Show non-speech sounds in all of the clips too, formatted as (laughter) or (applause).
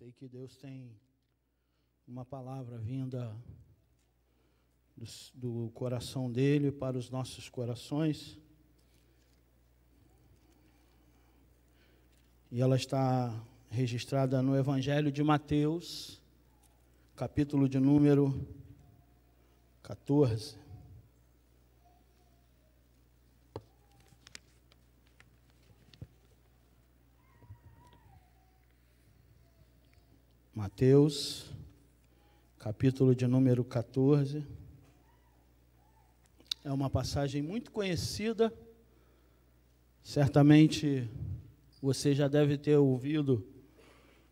Sei que Deus tem uma palavra vinda do, do coração dele para os nossos corações. E ela está registrada no Evangelho de Mateus, capítulo de número 14. Mateus, capítulo de número 14. É uma passagem muito conhecida. Certamente você já deve ter ouvido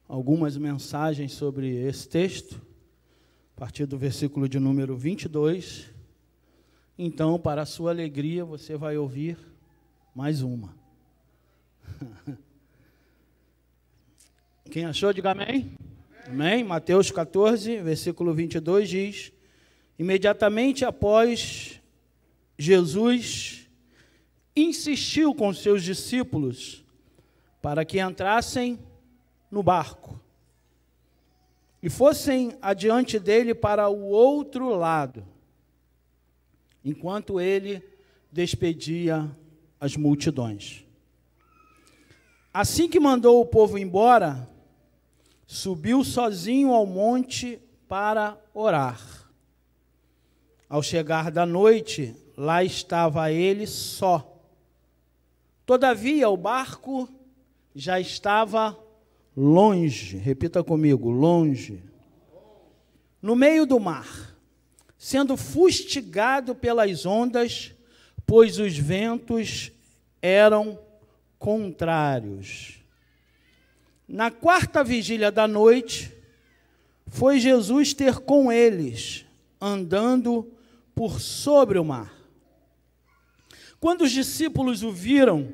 algumas mensagens sobre esse texto, a partir do versículo de número 22. Então, para a sua alegria, você vai ouvir mais uma. (laughs) Quem achou, diga amém. Amém? Mateus 14, versículo 22 diz: Imediatamente após Jesus insistiu com seus discípulos para que entrassem no barco e fossem adiante dele para o outro lado, enquanto ele despedia as multidões. Assim que mandou o povo embora, subiu sozinho ao monte para orar. Ao chegar da noite, lá estava ele só. Todavia, o barco já estava longe, repita comigo, longe, no meio do mar, sendo fustigado pelas ondas, pois os ventos eram contrários. Na quarta vigília da noite, foi Jesus ter com eles, andando por sobre o mar. Quando os discípulos o viram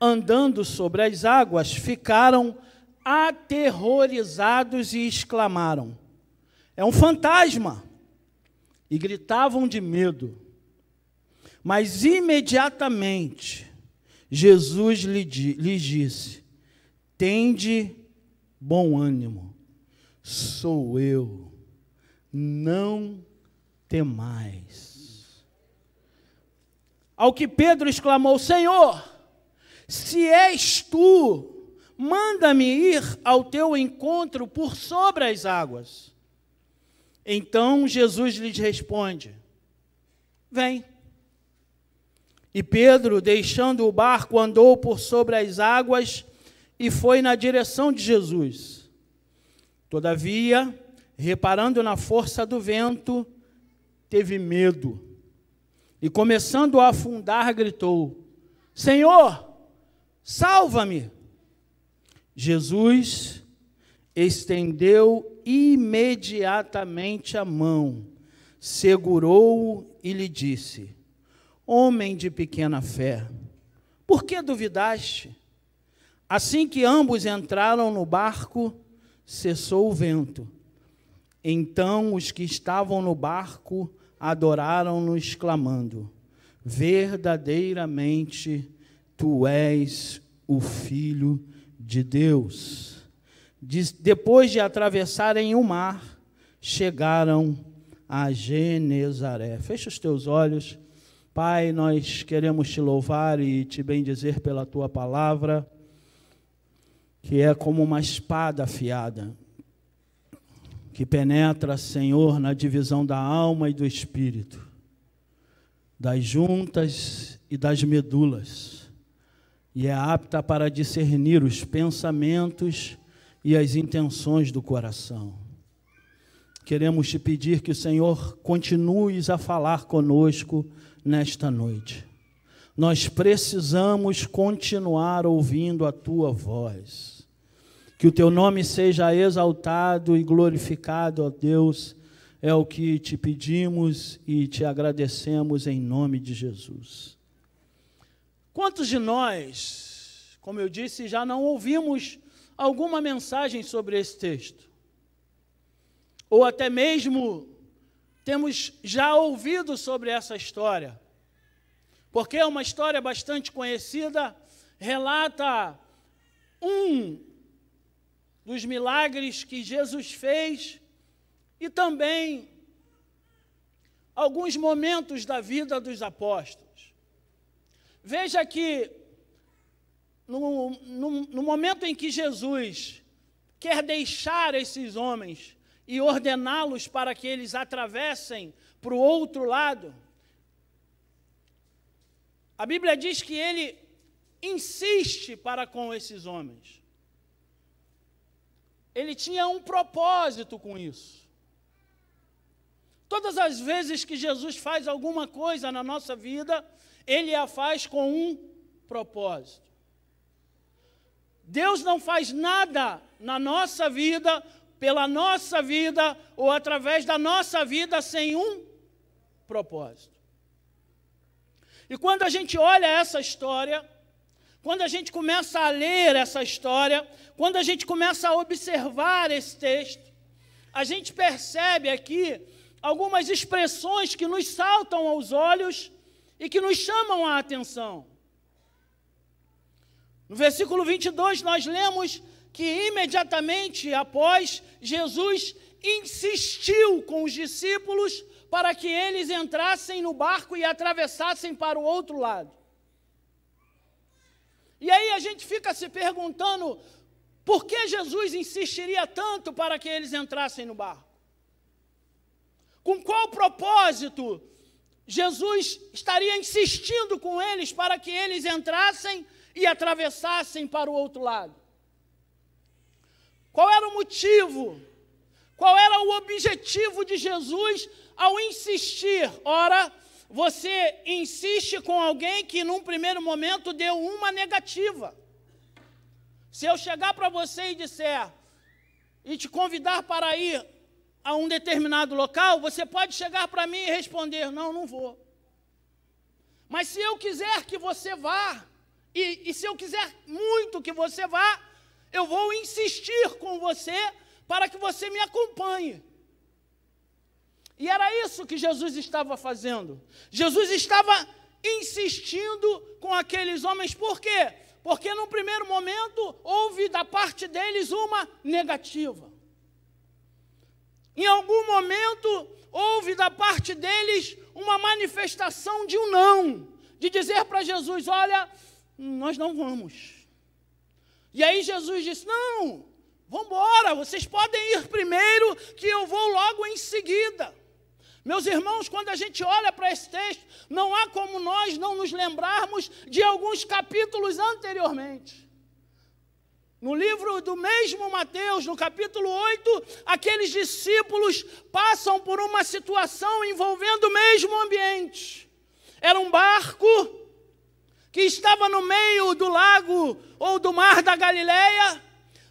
andando sobre as águas, ficaram aterrorizados e exclamaram: É um fantasma! E gritavam de medo. Mas imediatamente Jesus lhes disse: Tende bom ânimo, sou eu, não temais. Ao que Pedro exclamou: Senhor, se és tu, manda-me ir ao teu encontro por sobre as águas. Então Jesus lhes responde: Vem. E Pedro, deixando o barco, andou por sobre as águas e foi na direção de Jesus. Todavia, reparando na força do vento, teve medo e, começando a afundar, gritou: Senhor, salva-me! Jesus estendeu imediatamente a mão, segurou-o e lhe disse: Homem de pequena fé, por que duvidaste? Assim que ambos entraram no barco, cessou o vento. Então os que estavam no barco adoraram-no, exclamando: Verdadeiramente tu és o Filho de Deus. Depois de atravessarem o mar, chegaram a Genezaré. Feche os teus olhos. Pai, nós queremos te louvar e te bendizer pela tua palavra que é como uma espada afiada, que penetra, Senhor, na divisão da alma e do espírito, das juntas e das medulas, e é apta para discernir os pensamentos e as intenções do coração. Queremos te pedir que o Senhor continue a falar conosco nesta noite nós precisamos continuar ouvindo a tua voz. Que o teu nome seja exaltado e glorificado, ó Deus, é o que te pedimos e te agradecemos em nome de Jesus. Quantos de nós, como eu disse, já não ouvimos alguma mensagem sobre esse texto? Ou até mesmo temos já ouvido sobre essa história? porque é uma história bastante conhecida, relata um dos milagres que Jesus fez e também alguns momentos da vida dos apóstolos. Veja que no, no, no, momento em que Jesus quer deixar esses homens e ordená-los para que eles atravessem para o outro lado, a Bíblia diz que ele insiste para com esses homens. Ele tinha um propósito com isso. Todas as vezes que Jesus faz alguma coisa na nossa vida, ele a faz com um propósito. Deus não faz nada na nossa vida, pela nossa vida ou através da nossa vida sem um propósito. E quando a gente olha essa história, quando a gente começa a ler essa história, quando a gente começa a observar esse texto, a gente percebe aqui algumas expressões que nos saltam aos olhos e que nos chamam a atenção. No versículo 22, nós lemos que imediatamente após, Jesus insistiu com os discípulos para que eles entrassem no barco e atravessassem para o outro lado. E aí a gente fica se perguntando por que Jesus insistiria tanto para que eles entrassem no barco? Com qual propósito Jesus estaria insistindo com eles para que eles entrassem e atravessassem para o outro lado? Qual era o motivo? Qual era o objetivo de Jesus ao insistir, ora, você insiste com alguém que num primeiro momento deu uma negativa. Se eu chegar para você e disser e te convidar para ir a um determinado local, você pode chegar para mim e responder: não, não vou. Mas se eu quiser que você vá, e, e se eu quiser muito que você vá, eu vou insistir com você para que você me acompanhe. E era isso que Jesus estava fazendo. Jesus estava insistindo com aqueles homens, por quê? Porque no primeiro momento houve da parte deles uma negativa. Em algum momento houve da parte deles uma manifestação de um não, de dizer para Jesus: Olha, nós não vamos. E aí Jesus disse: Não, vamos embora, vocês podem ir primeiro, que eu vou logo em seguida. Meus irmãos, quando a gente olha para esse texto, não há como nós não nos lembrarmos de alguns capítulos anteriormente. No livro do mesmo Mateus, no capítulo 8, aqueles discípulos passam por uma situação envolvendo o mesmo ambiente. Era um barco que estava no meio do lago ou do mar da Galileia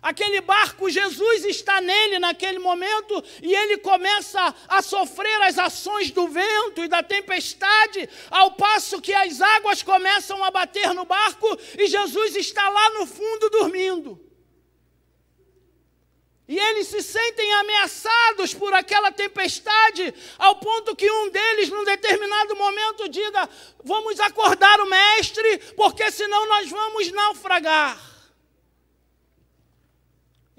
Aquele barco, Jesus está nele naquele momento e ele começa a sofrer as ações do vento e da tempestade, ao passo que as águas começam a bater no barco e Jesus está lá no fundo dormindo. E eles se sentem ameaçados por aquela tempestade, ao ponto que um deles, num determinado momento, diga: Vamos acordar o Mestre, porque senão nós vamos naufragar.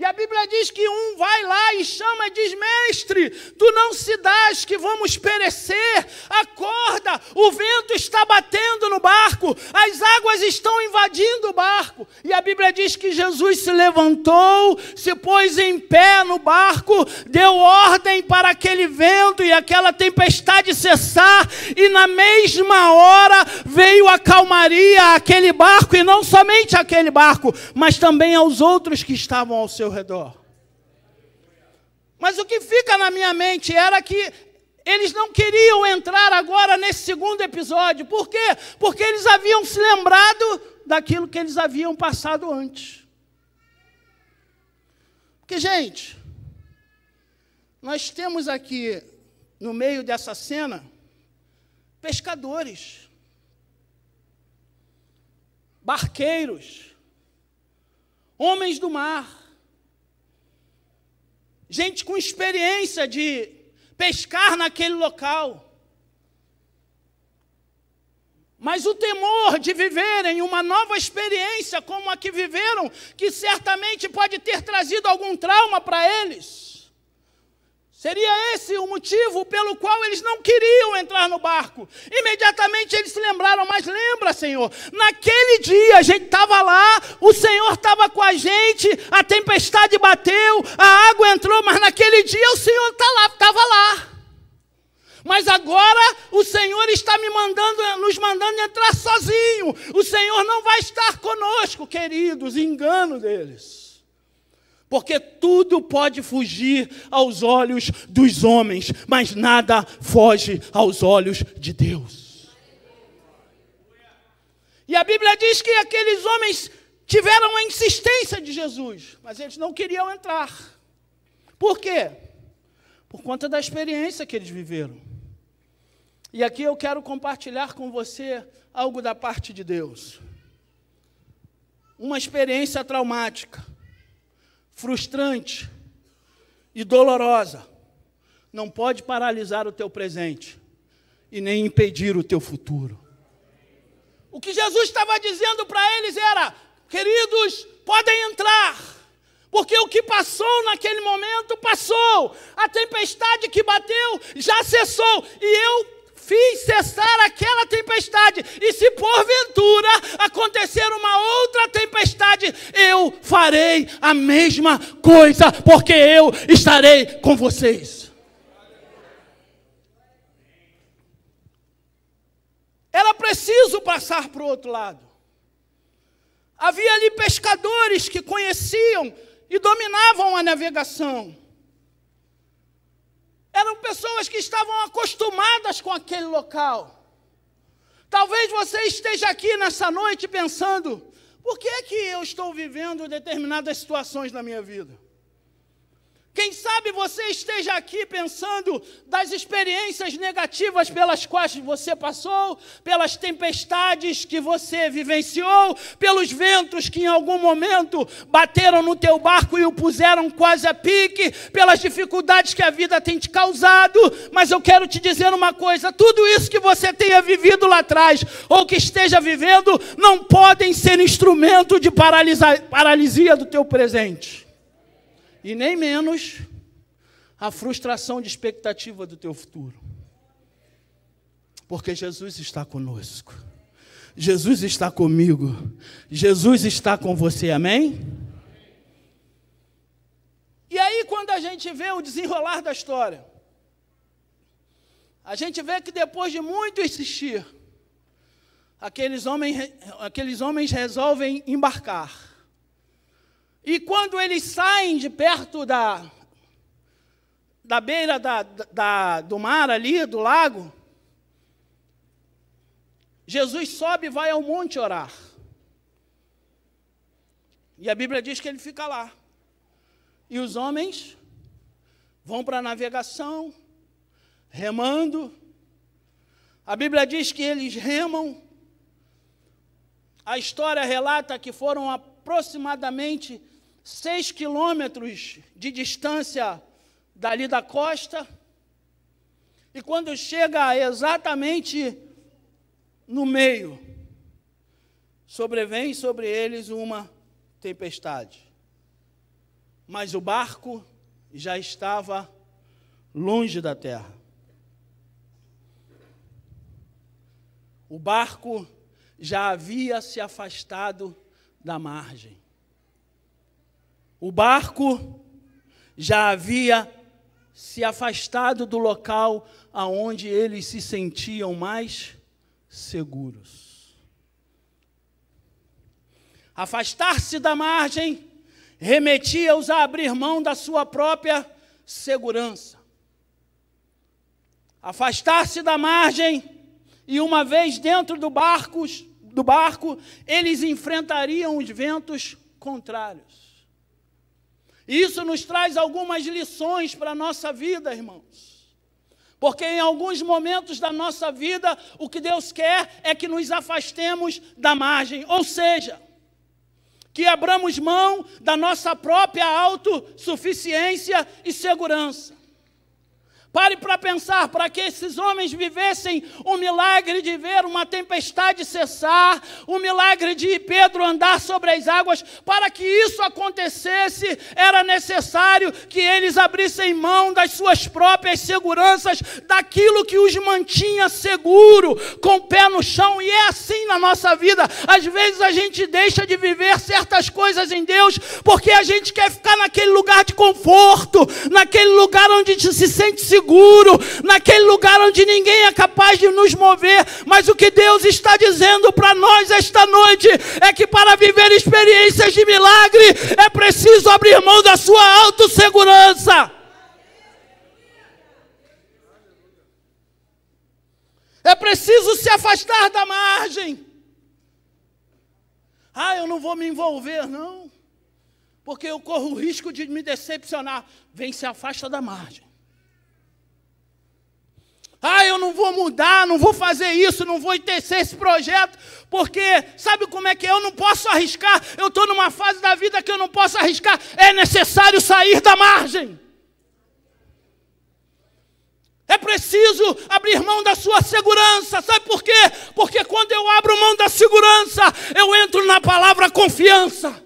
E a Bíblia diz que um vai lá e chama e diz: Mestre, tu não se das que vamos perecer, acorda, o vento está batendo no barco, as águas estão invadindo o barco. E a Bíblia diz que Jesus se levantou, se pôs em pé no barco, deu ordem para aquele vento e aquela tempestade cessar, e na mesma hora veio a calmaria àquele barco, e não somente àquele barco, mas também aos outros que estavam ao seu redor. Mas o que fica na minha mente era que eles não queriam entrar agora nesse segundo episódio. Por quê? Porque eles haviam se lembrado daquilo que eles haviam passado antes. Porque, gente, nós temos aqui, no meio dessa cena, pescadores, barqueiros, homens do mar, gente com experiência de pescar naquele local. Mas o temor de viverem uma nova experiência como a que viveram, que certamente pode ter trazido algum trauma para eles. Seria esse o motivo pelo qual eles não queriam entrar no barco. Imediatamente eles se lembraram, mas lembra, Senhor, naquele dia a gente estava lá, o Senhor estava com a gente, a tempestade bateu, a água entrou, mas naquele dia o Senhor tá lá, estava lá. Mas agora o Senhor está me mandando, nos mandando entrar sozinho. O Senhor não vai estar conosco, queridos, engano deles. Porque tudo pode fugir aos olhos dos homens, mas nada foge aos olhos de Deus. E a Bíblia diz que aqueles homens tiveram a insistência de Jesus, mas eles não queriam entrar. Por quê? Por conta da experiência que eles viveram. E aqui eu quero compartilhar com você algo da parte de Deus. Uma experiência traumática frustrante e dolorosa não pode paralisar o teu presente e nem impedir o teu futuro. O que Jesus estava dizendo para eles era: queridos, podem entrar. Porque o que passou naquele momento passou, a tempestade que bateu já cessou, e eu fiz cessar aquela tempestade, e se porventura acontecer uma outra tempestade, eu farei a mesma coisa, porque eu estarei com vocês. Era preciso passar para o outro lado. Havia ali pescadores que conheciam e dominavam a navegação. Eram pessoas que estavam acostumadas com aquele local. Talvez você esteja aqui nessa noite pensando: por que, é que eu estou vivendo determinadas situações na minha vida? Quem sabe você esteja aqui pensando das experiências negativas pelas quais você passou, pelas tempestades que você vivenciou, pelos ventos que em algum momento bateram no teu barco e o puseram quase a pique, pelas dificuldades que a vida tem te causado, mas eu quero te dizer uma coisa, tudo isso que você tenha vivido lá atrás ou que esteja vivendo não podem ser instrumento de paralisia do teu presente e nem menos a frustração de expectativa do teu futuro. Porque Jesus está conosco. Jesus está comigo. Jesus está com você, amém? E aí, quando a gente vê o desenrolar da história, a gente vê que depois de muito insistir, aqueles homens, aqueles homens resolvem embarcar. E quando eles saem de perto da, da beira da, da, do mar ali, do lago, Jesus sobe e vai ao monte orar. E a Bíblia diz que ele fica lá. E os homens vão para a navegação, remando. A Bíblia diz que eles remam. A história relata que foram aproximadamente seis quilômetros de distância dali da costa, e quando chega exatamente no meio, sobrevém sobre eles uma tempestade. Mas o barco já estava longe da terra. O barco já havia se afastado da margem. O barco já havia se afastado do local aonde eles se sentiam mais seguros. Afastar-se da margem remetia-os a abrir mão da sua própria segurança. Afastar-se da margem e uma vez dentro do barco, do barco, eles enfrentariam os ventos contrários. Isso nos traz algumas lições para a nossa vida, irmãos. Porque em alguns momentos da nossa vida, o que Deus quer é que nos afastemos da margem, ou seja, que abramos mão da nossa própria autossuficiência e segurança. Pare para pensar, para que esses homens vivessem o milagre de ver uma tempestade cessar, o milagre de Pedro andar sobre as águas, para que isso acontecesse, era necessário que eles abrissem mão das suas próprias seguranças, daquilo que os mantinha seguro, com o pé no chão, e é assim na nossa vida. Às vezes a gente deixa de viver certas coisas em Deus, porque a gente quer ficar naquele lugar de conforto, naquele lugar onde se sente seguro seguro, naquele lugar onde ninguém é capaz de nos mover. Mas o que Deus está dizendo para nós esta noite é que para viver experiências de milagre é preciso abrir mão da sua autossegurança. É preciso se afastar da margem. Ah, eu não vou me envolver, não, porque eu corro o risco de me decepcionar. Vem, se afasta da margem. Ah, eu não vou mudar, não vou fazer isso, não vou entercer esse projeto, porque sabe como é que é? Eu não posso arriscar, eu estou numa fase da vida que eu não posso arriscar. É necessário sair da margem. É preciso abrir mão da sua segurança. Sabe por quê? Porque quando eu abro mão da segurança, eu entro na palavra confiança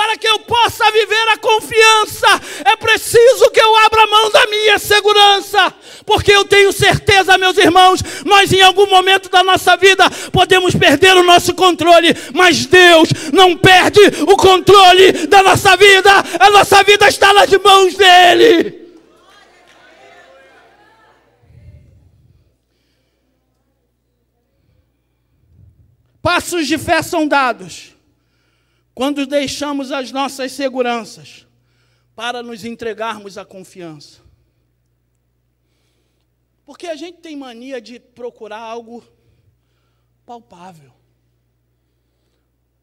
para que eu possa viver a confiança, é preciso que eu abra mão da minha segurança, porque eu tenho certeza, meus irmãos, nós em algum momento da nossa vida podemos perder o nosso controle, mas Deus não perde o controle da nossa vida, a nossa vida está nas mãos dEle. Passos de fé são dados quando deixamos as nossas seguranças para nos entregarmos à confiança. Porque a gente tem mania de procurar algo palpável,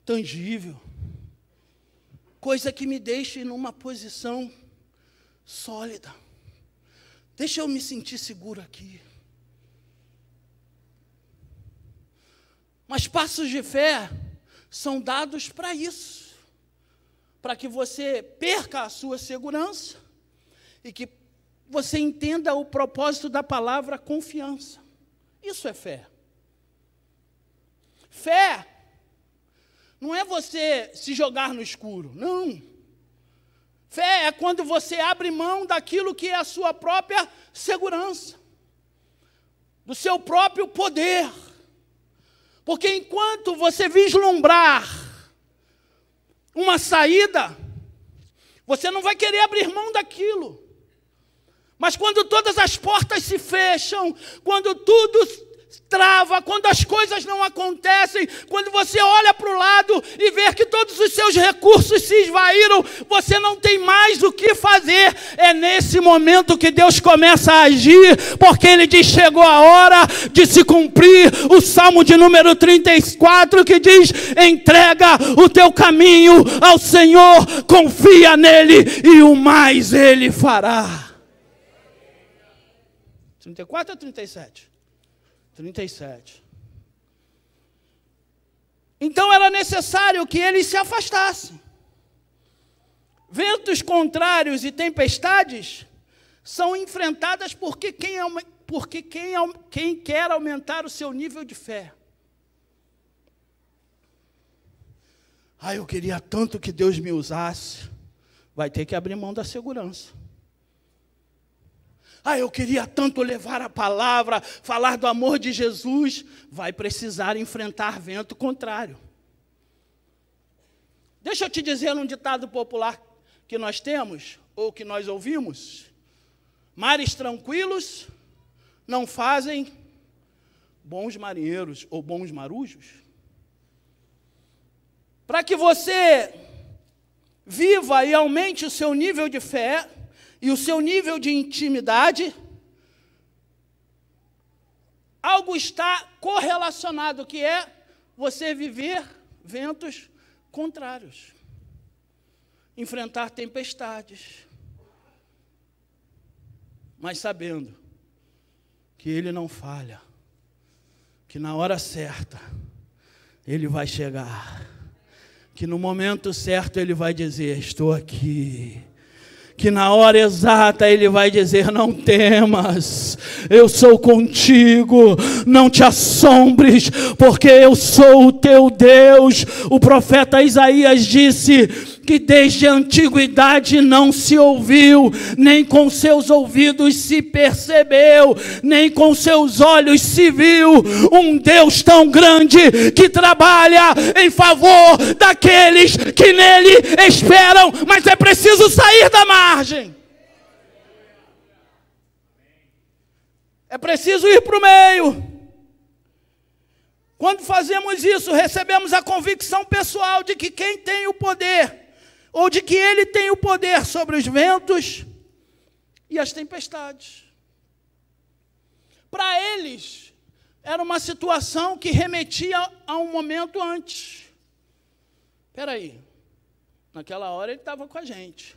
tangível, coisa que me deixe numa posição sólida. Deixa eu me sentir seguro aqui. Mas passos de fé são dados para isso para que você perca a sua segurança e que você entenda o propósito da palavra confiança. Isso é fé. Fé não é você se jogar no escuro, não. Fé é quando você abre mão daquilo que é a sua própria segurança, do seu próprio poder porque enquanto você vislumbrar uma saída, você não vai querer abrir mão daquilo. Mas quando todas as portas se fecham, quando tudo trava, quando as coisas não acontecem, quando você olha para o lado e vê que todos os seus recursos se esvaíram, você não tem mais o que fazer. É nesse momento que Deus começa a agir, porque Ele diz: chegou a hora de se cumprir o Salmo de número 34 que diz: entrega o teu caminho ao Senhor, confia nele e o mais Ele fará. 34 ou 37? 37. Então era necessário que eles se afastassem. Ventos contrários e tempestades são enfrentadas porque quem, porque quem, quem quer aumentar o seu nível de fé. Ah, eu queria tanto que Deus me usasse. Vai ter que abrir mão da segurança. Ah, eu queria tanto levar a palavra, falar do amor de Jesus. Vai precisar enfrentar vento contrário. Deixa eu te dizer um ditado popular que nós temos, ou que nós ouvimos: mares tranquilos não fazem bons marinheiros ou bons marujos. Para que você viva e aumente o seu nível de fé, e o seu nível de intimidade, algo está correlacionado, que é você viver ventos contrários, enfrentar tempestades, mas sabendo que Ele não falha, que na hora certa Ele vai chegar, que no momento certo Ele vai dizer: Estou aqui que na hora exata ele vai dizer: Não temas, eu sou contigo, não te assombres, porque eu sou o teu Deus. O profeta Isaías disse: que desde a antiguidade não se ouviu, nem com seus ouvidos se percebeu, nem com seus olhos se viu. Um Deus tão grande que trabalha em favor daqueles que nele esperam, mas é preciso sair da margem. É preciso ir para o meio. Quando fazemos isso, recebemos a convicção pessoal de que quem tem o poder ou de que ele tem o poder sobre os ventos e as tempestades. Para eles, era uma situação que remetia a um momento antes. Espera aí, naquela hora ele estava com a gente,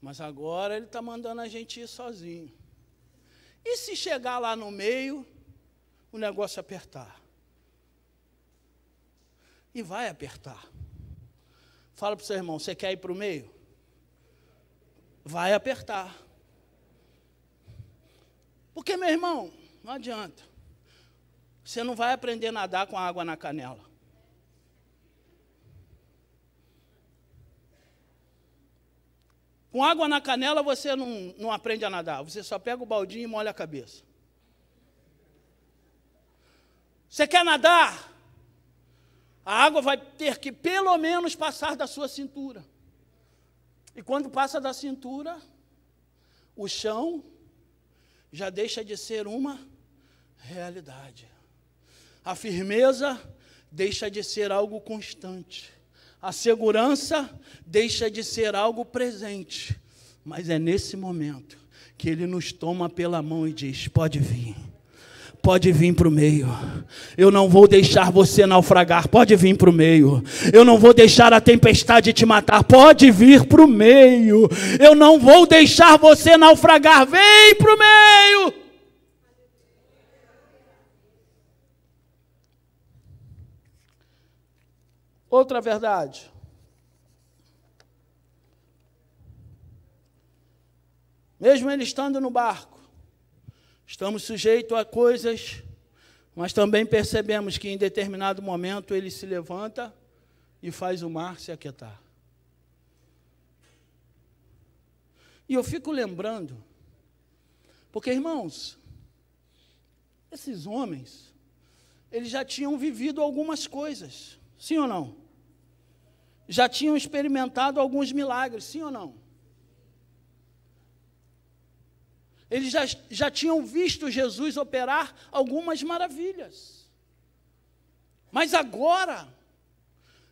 mas agora ele está mandando a gente ir sozinho. E se chegar lá no meio, o negócio é apertar? E vai apertar. Fala para o seu irmão, você quer ir para o meio? Vai apertar. Porque, meu irmão, não adianta. Você não vai aprender a nadar com água na canela. Com água na canela você não, não aprende a nadar, você só pega o baldinho e molha a cabeça. Você quer nadar? A água vai ter que pelo menos passar da sua cintura. E quando passa da cintura, o chão já deixa de ser uma realidade. A firmeza deixa de ser algo constante. A segurança deixa de ser algo presente. Mas é nesse momento que ele nos toma pela mão e diz: pode vir. Pode vir para o meio. Eu não vou deixar você naufragar. Pode vir para o meio. Eu não vou deixar a tempestade te matar. Pode vir para o meio. Eu não vou deixar você naufragar. Vem para o meio. Outra verdade. Mesmo ele estando no barco, Estamos sujeitos a coisas, mas também percebemos que em determinado momento ele se levanta e faz o mar se aquietar. E eu fico lembrando, porque irmãos, esses homens, eles já tinham vivido algumas coisas, sim ou não? Já tinham experimentado alguns milagres, sim ou não? Eles já, já tinham visto Jesus operar algumas maravilhas. Mas agora,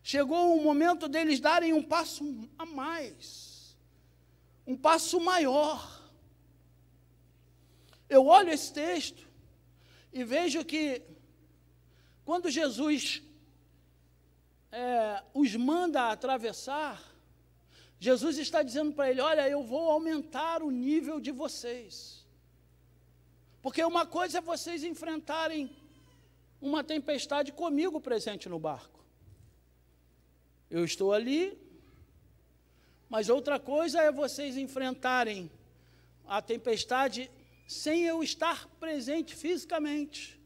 chegou o momento deles darem um passo a mais, um passo maior. Eu olho esse texto e vejo que, quando Jesus é, os manda atravessar, Jesus está dizendo para ele: Olha, eu vou aumentar o nível de vocês. Porque uma coisa é vocês enfrentarem uma tempestade comigo presente no barco. Eu estou ali, mas outra coisa é vocês enfrentarem a tempestade sem eu estar presente fisicamente.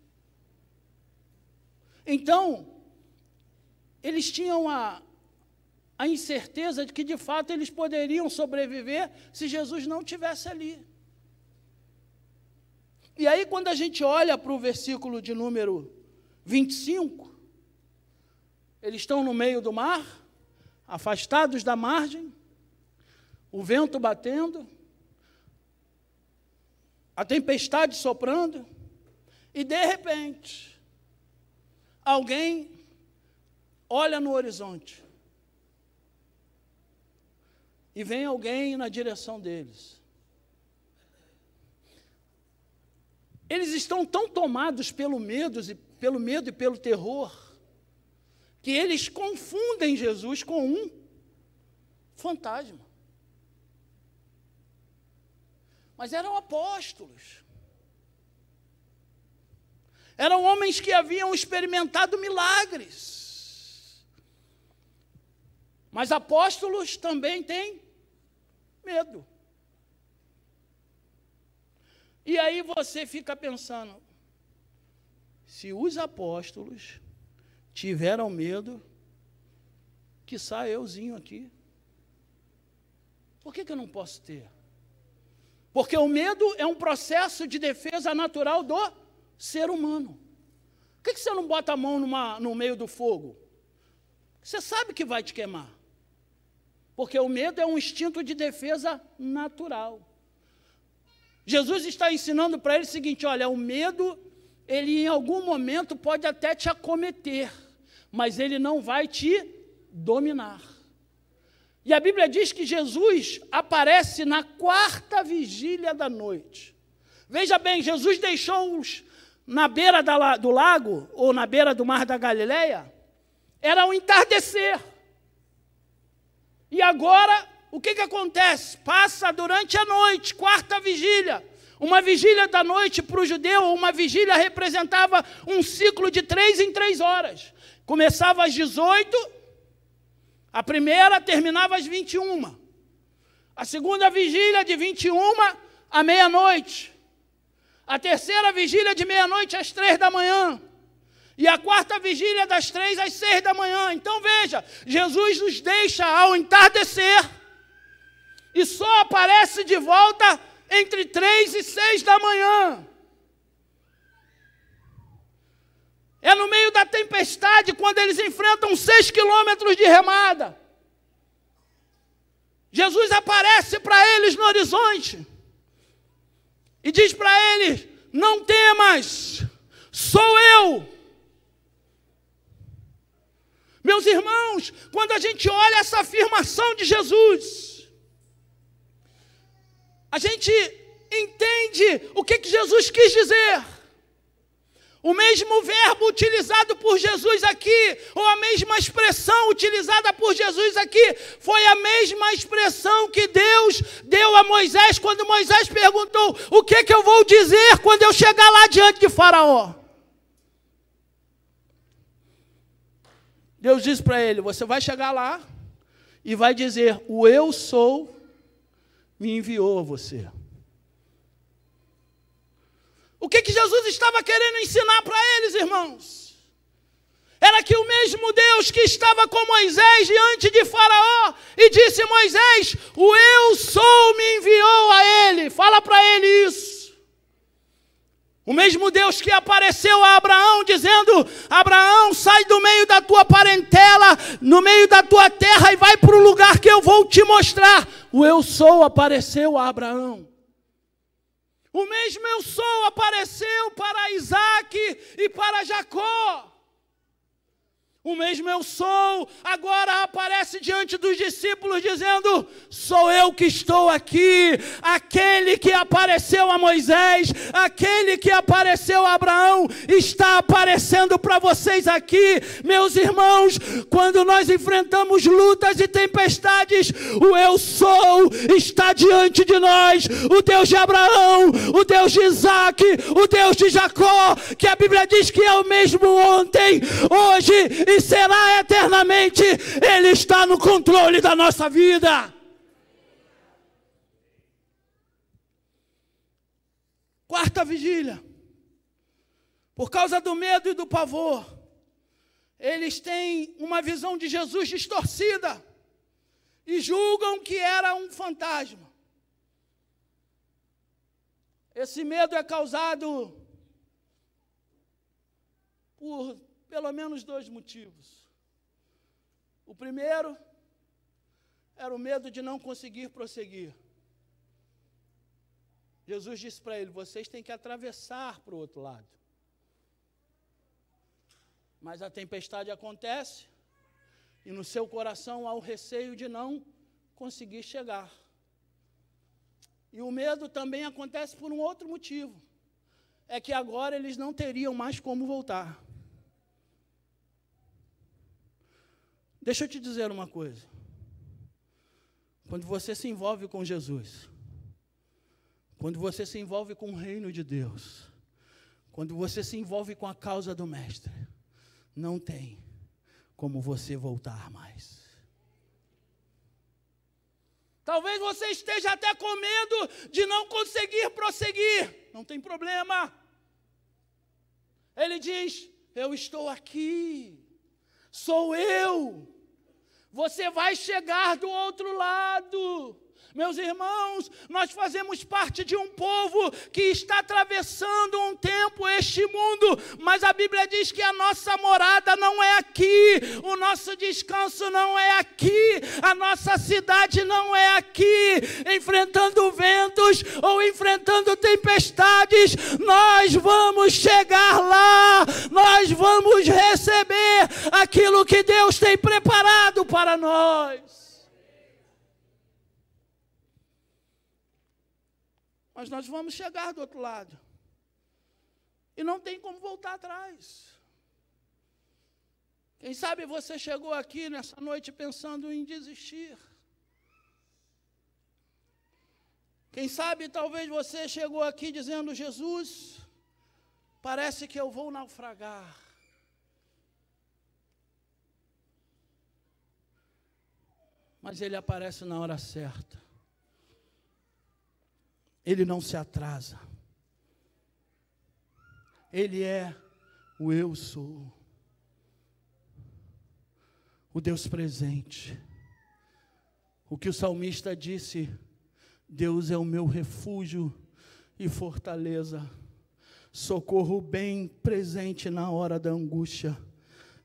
Então, eles tinham a, a incerteza de que de fato eles poderiam sobreviver se Jesus não tivesse ali. E aí, quando a gente olha para o versículo de número 25, eles estão no meio do mar, afastados da margem, o vento batendo, a tempestade soprando, e de repente, alguém olha no horizonte e vem alguém na direção deles. Eles estão tão tomados pelo medo, pelo medo e pelo terror que eles confundem Jesus com um fantasma. Mas eram apóstolos. Eram homens que haviam experimentado milagres. Mas apóstolos também têm Medo. E aí você fica pensando: se os apóstolos tiveram medo, que saia euzinho aqui. Por que, que eu não posso ter? Porque o medo é um processo de defesa natural do ser humano. Por que, que você não bota a mão numa, no meio do fogo? Você sabe que vai te queimar. Porque o medo é um instinto de defesa natural. Jesus está ensinando para ele o seguinte: olha, o medo, ele em algum momento pode até te acometer, mas ele não vai te dominar. E a Bíblia diz que Jesus aparece na quarta vigília da noite. Veja bem, Jesus deixou-os na beira da, do lago, ou na beira do mar da Galileia, era o entardecer. E agora, o que, que acontece? Passa durante a noite, quarta vigília. Uma vigília da noite para o judeu, uma vigília representava um ciclo de três em três horas. Começava às 18, a primeira terminava às 21. A segunda vigília de 21 à meia-noite. A terceira vigília de meia-noite às três da manhã. E a quarta vigília das três às seis da manhã. Então veja, Jesus nos deixa ao entardecer e só aparece de volta entre três e seis da manhã. É no meio da tempestade quando eles enfrentam seis quilômetros de remada. Jesus aparece para eles no horizonte e diz para eles: Não temas, sou eu. Meus irmãos, quando a gente olha essa afirmação de Jesus, a gente entende o que, que Jesus quis dizer. O mesmo verbo utilizado por Jesus aqui, ou a mesma expressão utilizada por Jesus aqui, foi a mesma expressão que Deus deu a Moisés quando Moisés perguntou: O que, que eu vou dizer quando eu chegar lá diante de Faraó? Deus diz para ele: Você vai chegar lá e vai dizer: O eu sou me enviou a você. O que, que Jesus estava querendo ensinar para eles, irmãos? Era que o mesmo Deus que estava com Moisés diante de Faraó e disse: Moisés, o eu sou me enviou a ele. Fala para ele isso. O mesmo Deus que apareceu a Abraão dizendo: Abraão, sai do meio da tua parentela, no meio da tua terra e vai para o lugar que eu vou te mostrar. O eu sou apareceu a Abraão. O mesmo eu sou apareceu para Isaac e para Jacó. O mesmo eu sou, agora aparece diante dos discípulos dizendo: Sou eu que estou aqui, aquele que apareceu a Moisés, aquele que apareceu a Abraão, está aparecendo para vocês aqui, meus irmãos. Quando nós enfrentamos lutas e tempestades, o eu sou está diante de nós, o Deus de Abraão, o Deus de Isaac, o Deus de Jacó, que a Bíblia diz que é o mesmo ontem, hoje e ele será eternamente, Ele está no controle da nossa vida. Quarta vigília, por causa do medo e do pavor, eles têm uma visão de Jesus distorcida e julgam que era um fantasma. Esse medo é causado por pelo menos dois motivos. O primeiro era o medo de não conseguir prosseguir. Jesus disse para ele: vocês têm que atravessar para o outro lado. Mas a tempestade acontece, e no seu coração há o receio de não conseguir chegar. E o medo também acontece por um outro motivo: é que agora eles não teriam mais como voltar. Deixa eu te dizer uma coisa. Quando você se envolve com Jesus, quando você se envolve com o reino de Deus, quando você se envolve com a causa do Mestre, não tem como você voltar mais. Talvez você esteja até com medo de não conseguir prosseguir, não tem problema. Ele diz: Eu estou aqui, sou eu você vai chegar do outro lado. Meus irmãos, nós fazemos parte de um povo que está atravessando um tempo este mundo, mas a Bíblia diz que a nossa morada não é aqui, o nosso descanso não é aqui, a nossa cidade não é aqui. Enfrentando ventos ou enfrentando tempestades, nós vamos chegar lá, nós vamos receber aquilo que Deus tem preparado para nós. Mas nós vamos chegar do outro lado. E não tem como voltar atrás. Quem sabe você chegou aqui nessa noite pensando em desistir. Quem sabe talvez você chegou aqui dizendo: Jesus, parece que eu vou naufragar. Mas ele aparece na hora certa. Ele não se atrasa. Ele é o eu sou. O Deus presente. O que o salmista disse: Deus é o meu refúgio e fortaleza, socorro bem presente na hora da angústia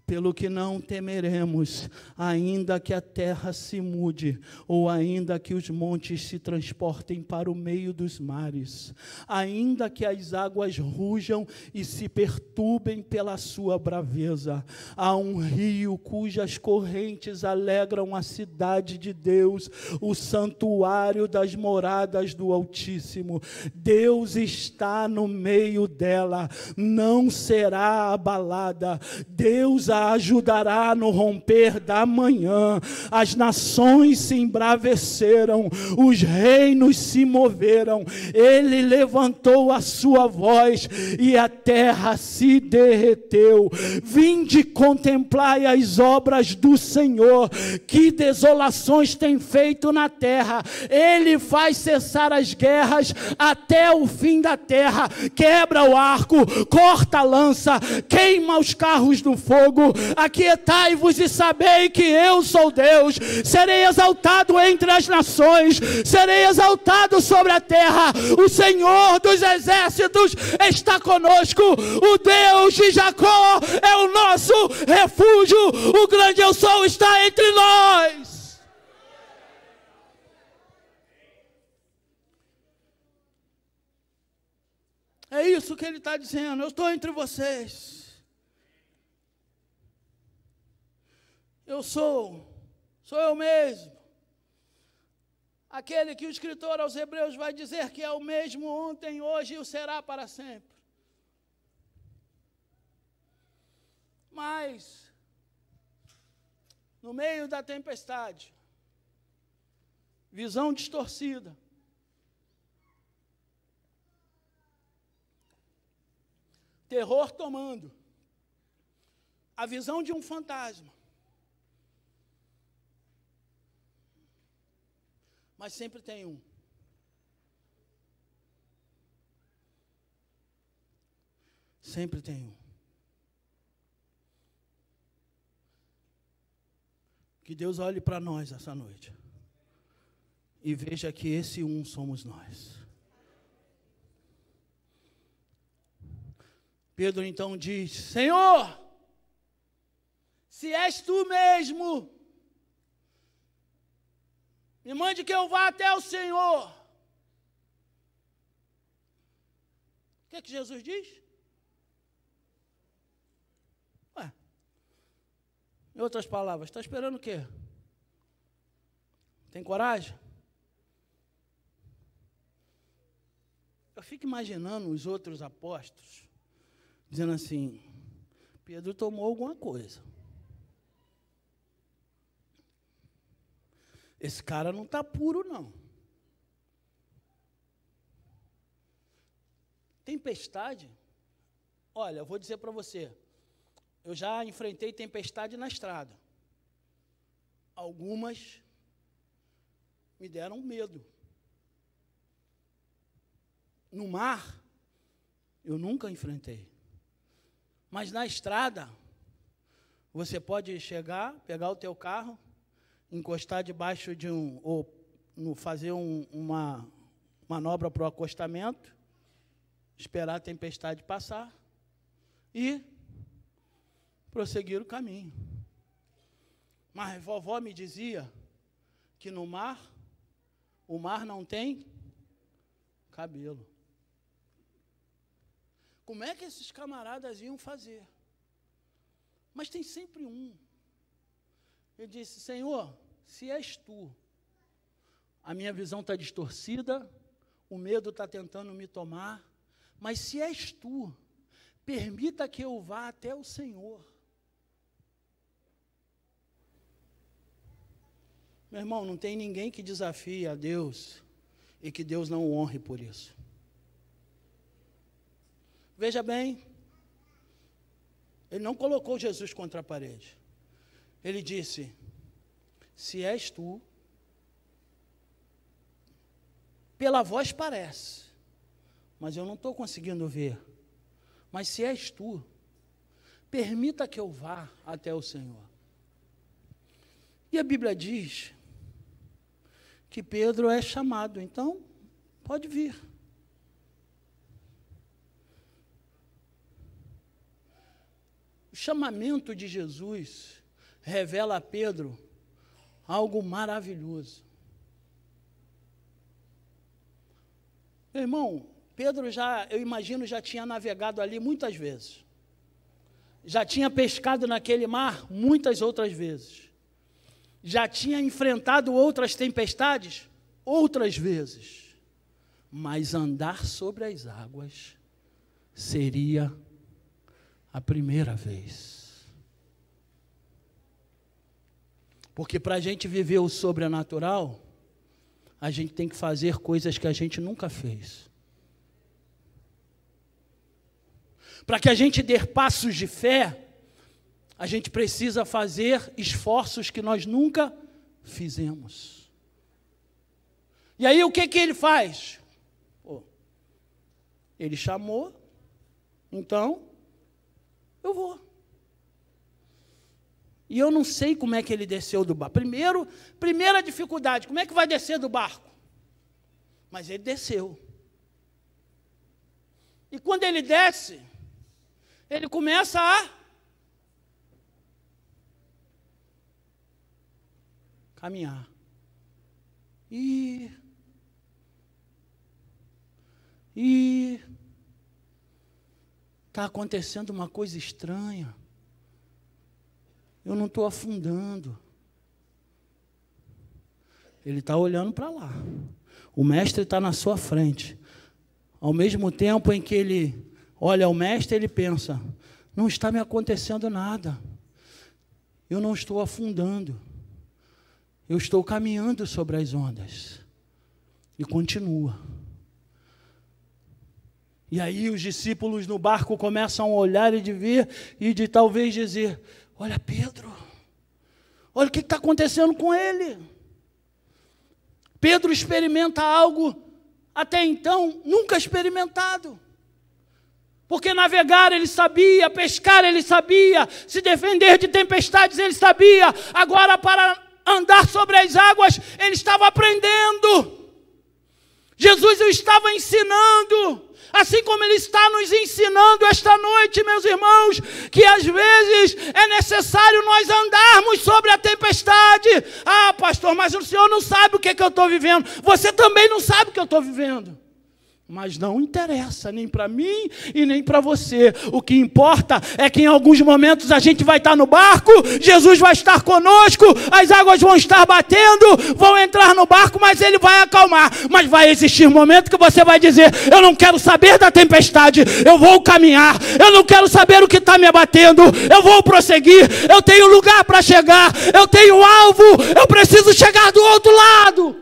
pelo que não temeremos, ainda que a terra se mude, ou ainda que os montes se transportem para o meio dos mares, ainda que as águas rujam e se perturbem pela sua braveza. Há um rio cujas correntes alegram a cidade de Deus, o santuário das moradas do Altíssimo. Deus está no meio dela, não será abalada. Deus a ajudará no romper da manhã. As nações se embraveceram, os reinos se moveram. Ele levantou a sua voz e a terra se derreteu. Vinde contemplai as obras do Senhor, que desolações tem feito na terra. Ele faz cessar as guerras até o fim da terra. Quebra o arco, corta a lança, queima os carros do fogo Aquietai-vos e sabei que eu sou Deus, serei exaltado entre as nações, serei exaltado sobre a terra. O Senhor dos exércitos está conosco, o Deus de Jacó é o nosso refúgio, o grande eu sou está entre nós. É isso que ele está dizendo. Eu estou entre vocês. Eu sou, sou eu mesmo. Aquele que o escritor aos Hebreus vai dizer que é o mesmo ontem, hoje e o será para sempre. Mas, no meio da tempestade, visão distorcida, terror tomando, a visão de um fantasma, mas sempre tem um. Sempre tem um. Que Deus olhe para nós essa noite e veja que esse um somos nós. Pedro então diz: Senhor, se és tu mesmo, e mande que eu vá até o Senhor. O que é que Jesus diz? Ué, em outras palavras, está esperando o quê? Tem coragem? Eu fico imaginando os outros apóstolos dizendo assim: Pedro tomou alguma coisa. Esse cara não está puro, não. Tempestade? Olha, eu vou dizer para você. Eu já enfrentei tempestade na estrada. Algumas me deram medo. No mar, eu nunca enfrentei. Mas na estrada, você pode chegar, pegar o teu carro, encostar debaixo de um. ou fazer um, uma manobra para o acostamento, esperar a tempestade passar e prosseguir o caminho. Mas vovó me dizia que no mar, o mar não tem cabelo. Como é que esses camaradas iam fazer? Mas tem sempre um eu disse: Senhor, se és tu, a minha visão está distorcida, o medo está tentando me tomar, mas se és tu, permita que eu vá até o Senhor. Meu irmão, não tem ninguém que desafie a Deus e que Deus não o honre por isso. Veja bem, ele não colocou Jesus contra a parede. Ele disse: Se és tu, pela voz parece, mas eu não estou conseguindo ver. Mas se és tu, permita que eu vá até o Senhor. E a Bíblia diz que Pedro é chamado, então pode vir. O chamamento de Jesus revela a Pedro algo maravilhoso. Meu irmão, Pedro já, eu imagino, já tinha navegado ali muitas vezes. Já tinha pescado naquele mar muitas outras vezes. Já tinha enfrentado outras tempestades outras vezes. Mas andar sobre as águas seria a primeira vez. Porque para a gente viver o sobrenatural, a gente tem que fazer coisas que a gente nunca fez. Para que a gente dê passos de fé, a gente precisa fazer esforços que nós nunca fizemos. E aí o que, que ele faz? Pô, ele chamou, então eu vou. E eu não sei como é que ele desceu do barco. Primeiro, primeira dificuldade, como é que vai descer do barco? Mas ele desceu. E quando ele desce, ele começa a caminhar. E e está acontecendo uma coisa estranha. Eu não estou afundando. Ele está olhando para lá. O mestre está na sua frente. Ao mesmo tempo em que ele olha o mestre, ele pensa: não está me acontecendo nada. Eu não estou afundando. Eu estou caminhando sobre as ondas. E continua. E aí os discípulos no barco começam a olhar e de ver e de talvez dizer: Olha Pedro, olha o que está acontecendo com ele. Pedro experimenta algo até então nunca experimentado. Porque navegar ele sabia, pescar ele sabia, se defender de tempestades ele sabia, agora para andar sobre as águas ele estava aprendendo. Jesus eu estava ensinando, assim como Ele está nos ensinando esta noite, meus irmãos, que às vezes é necessário nós andarmos sobre a tempestade. Ah, pastor, mas o senhor não sabe o que, é que eu estou vivendo. Você também não sabe o que eu estou vivendo. Mas não interessa nem para mim e nem para você. O que importa é que em alguns momentos a gente vai estar no barco, Jesus vai estar conosco, as águas vão estar batendo, vão entrar no barco, mas ele vai acalmar. Mas vai existir um momento que você vai dizer: Eu não quero saber da tempestade, eu vou caminhar, eu não quero saber o que está me abatendo, eu vou prosseguir, eu tenho lugar para chegar, eu tenho alvo, eu preciso chegar do outro lado.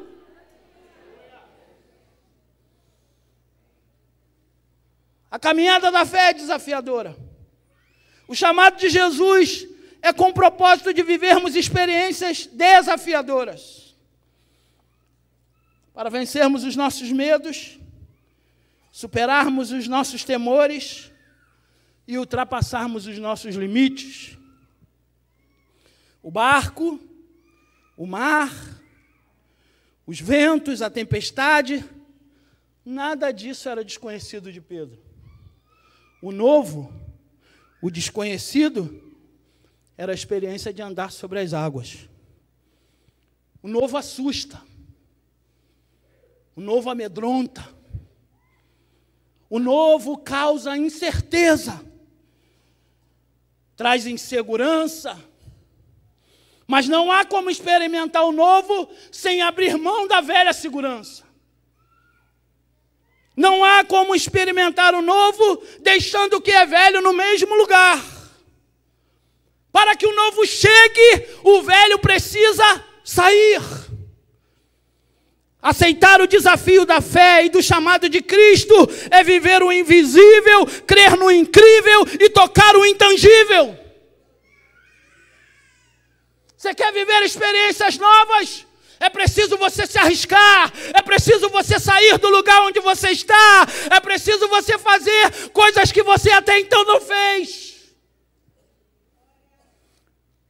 A caminhada da fé é desafiadora. O chamado de Jesus é com o propósito de vivermos experiências desafiadoras. Para vencermos os nossos medos, superarmos os nossos temores e ultrapassarmos os nossos limites. O barco, o mar, os ventos, a tempestade, nada disso era desconhecido de Pedro. O novo, o desconhecido, era a experiência de andar sobre as águas. O novo assusta. O novo amedronta. O novo causa incerteza. Traz insegurança. Mas não há como experimentar o novo sem abrir mão da velha segurança. Não há como experimentar o novo deixando o que é velho no mesmo lugar. Para que o novo chegue, o velho precisa sair. Aceitar o desafio da fé e do chamado de Cristo é viver o invisível, crer no incrível e tocar o intangível. Você quer viver experiências novas? É preciso você se arriscar, é preciso você sair do lugar onde você está, é preciso você fazer coisas que você até então não fez.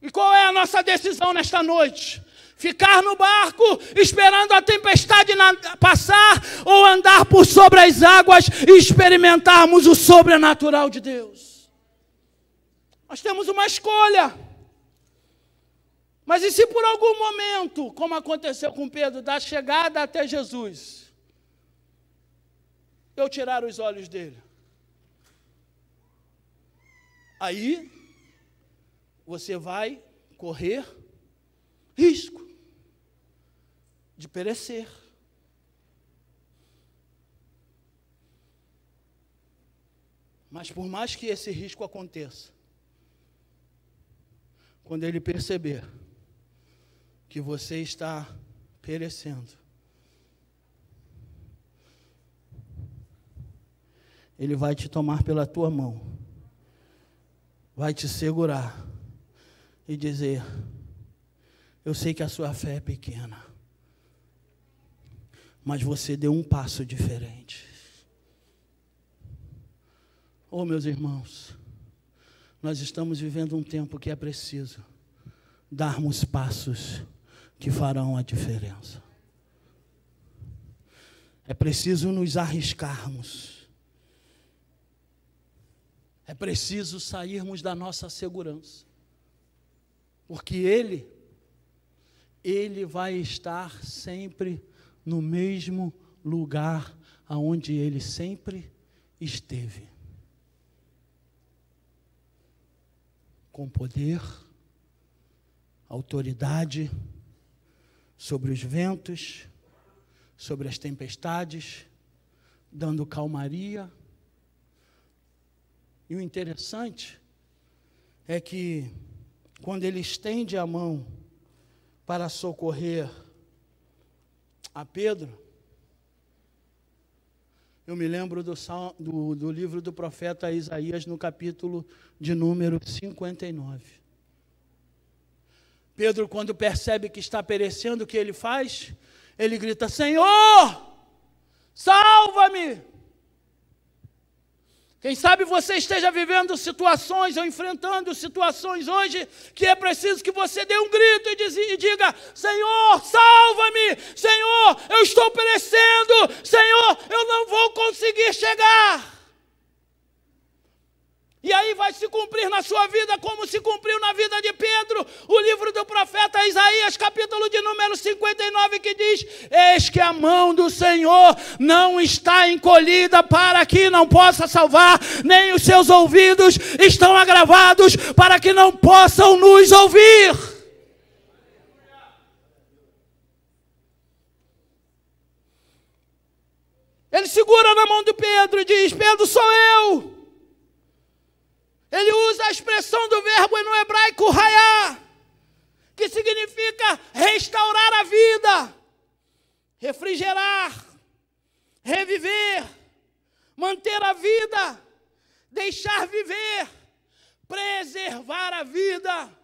E qual é a nossa decisão nesta noite? Ficar no barco esperando a tempestade passar ou andar por sobre as águas e experimentarmos o sobrenatural de Deus? Nós temos uma escolha. Mas e se por algum momento, como aconteceu com Pedro, da chegada até Jesus, eu tirar os olhos dele? Aí você vai correr risco de perecer. Mas por mais que esse risco aconteça, quando ele perceber que você está perecendo. Ele vai te tomar pela tua mão, vai te segurar e dizer: Eu sei que a sua fé é pequena, mas você deu um passo diferente. Oh, meus irmãos, nós estamos vivendo um tempo que é preciso darmos passos diferentes que farão a diferença. É preciso nos arriscarmos. É preciso sairmos da nossa segurança. Porque Ele, Ele vai estar sempre no mesmo lugar aonde Ele sempre esteve. Com poder, autoridade, sobre os ventos, sobre as tempestades, dando calmaria. E o interessante é que quando ele estende a mão para socorrer a Pedro, eu me lembro do, do, do livro do profeta Isaías, no capítulo de número 59. Pedro, quando percebe que está perecendo, o que ele faz? Ele grita: Senhor, salva-me! Quem sabe você esteja vivendo situações ou enfrentando situações hoje que é preciso que você dê um grito e, diz, e diga: Senhor, salva-me! Senhor, eu estou perecendo! Senhor, eu não vou conseguir chegar! e aí vai se cumprir na sua vida, como se cumpriu na vida de Pedro, o livro do profeta Isaías, capítulo de número 59, que diz: Eis que a mão do Senhor não está encolhida para que não possa salvar, nem os seus ouvidos estão agravados para que não possam nos ouvir. Ele segura na mão de Pedro e diz: Pedro, sou eu. Ele usa a expressão do verbo no hebraico raiá, que significa restaurar a vida, refrigerar, reviver, manter a vida, deixar viver, preservar a vida.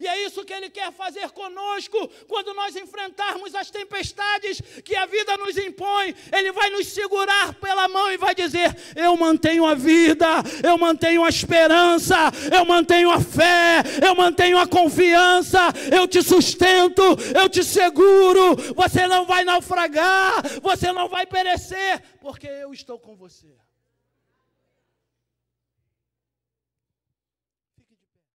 E é isso que Ele quer fazer conosco quando nós enfrentarmos as tempestades que a vida nos impõe. Ele vai nos segurar pela mão e vai dizer: Eu mantenho a vida, eu mantenho a esperança, eu mantenho a fé, eu mantenho a confiança, eu te sustento, eu te seguro. Você não vai naufragar, você não vai perecer, porque eu estou com você.